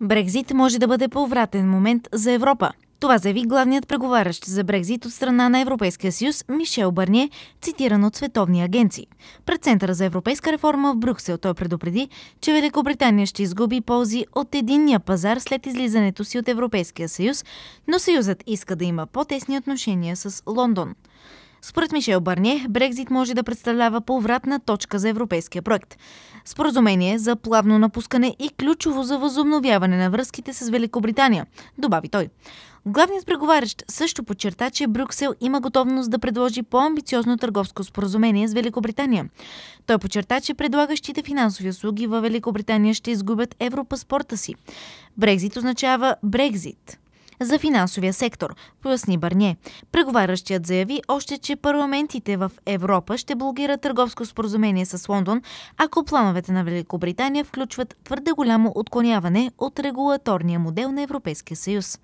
Брекзит може да бъде повратен момент за Европа. Това заяви главният преговарящ за Брекзит от страна на Европейския съюз Мишел Барние, цитиран от световни агенции. Пред Центъра за европейска реформа в Брюксел той предупреди, че Великобритания ще изгуби ползи от единния пазар след излизането си от Европейския съюз, но съюзът иска да има по-тесни отношения с Лондон. Според Мишел Барне, Брекзит може да представлява повратна точка за европейския проект. Споразумение за плавно напускане и ключово за възобновяване на връзките с Великобритания, добави той. Главният преговарящ също подчерта, че Брюксел има готовност да предложи по-амбициозно търговско споразумение с Великобритания. Той подчерта, че предлагащите финансови услуги във Великобритания ще изгубят европаспорта си. Брекзит означава Брекзит за финансовия сектор, поясни Барние. Преговарящият заяви още, че парламентите в Европа ще блокират търговско споразумение с Лондон, ако плановете на Великобритания включват твърде голямо отклоняване от регулаторния модел на Европейския съюз.